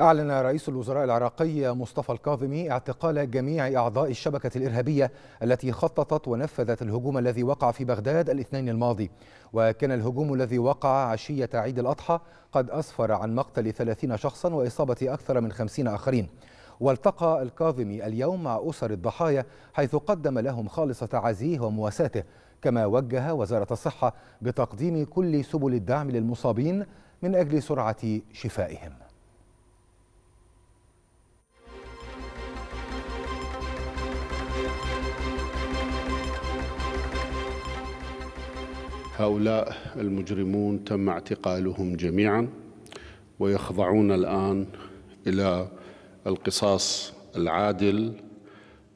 أعلن رئيس الوزراء العراقي مصطفى الكاظمي اعتقال جميع أعضاء الشبكة الإرهابية التي خططت ونفذت الهجوم الذي وقع في بغداد الاثنين الماضي وكان الهجوم الذي وقع عشية عيد الأضحى قد أسفر عن مقتل 30 شخصا وإصابة أكثر من 50 آخرين والتقى الكاظمي اليوم مع أسر الضحايا حيث قدم لهم خالص تعازيه ومواساته كما وجه وزارة الصحة بتقديم كل سبل الدعم للمصابين من أجل سرعة شفائهم هؤلاء المجرمون تم اعتقالهم جميعا ويخضعون الآن إلى القصاص العادل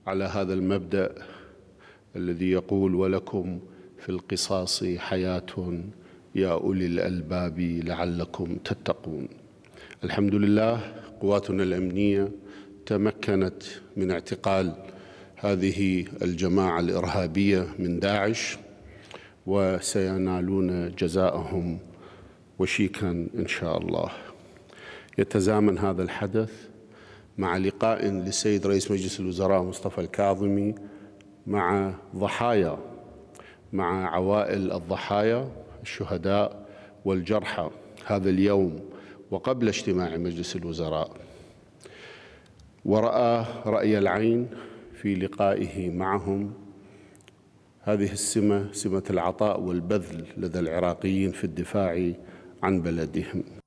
على هذا المبدأ الذي يقول ولكم في القصاص حياة يا أولي الألباب لعلكم تتقون الحمد لله قواتنا الأمنية تمكنت من اعتقال هذه الجماعة الإرهابية من داعش وسينالون جزاءهم وشيكا إن شاء الله يتزامن هذا الحدث مع لقاء للسيد رئيس مجلس الوزراء مصطفى الكاظمي مع ضحايا مع عوائل الضحايا الشهداء والجرحى هذا اليوم وقبل اجتماع مجلس الوزراء ورأى رأي العين في لقائه معهم هذه السمة سمة العطاء والبذل لدى العراقيين في الدفاع عن بلدهم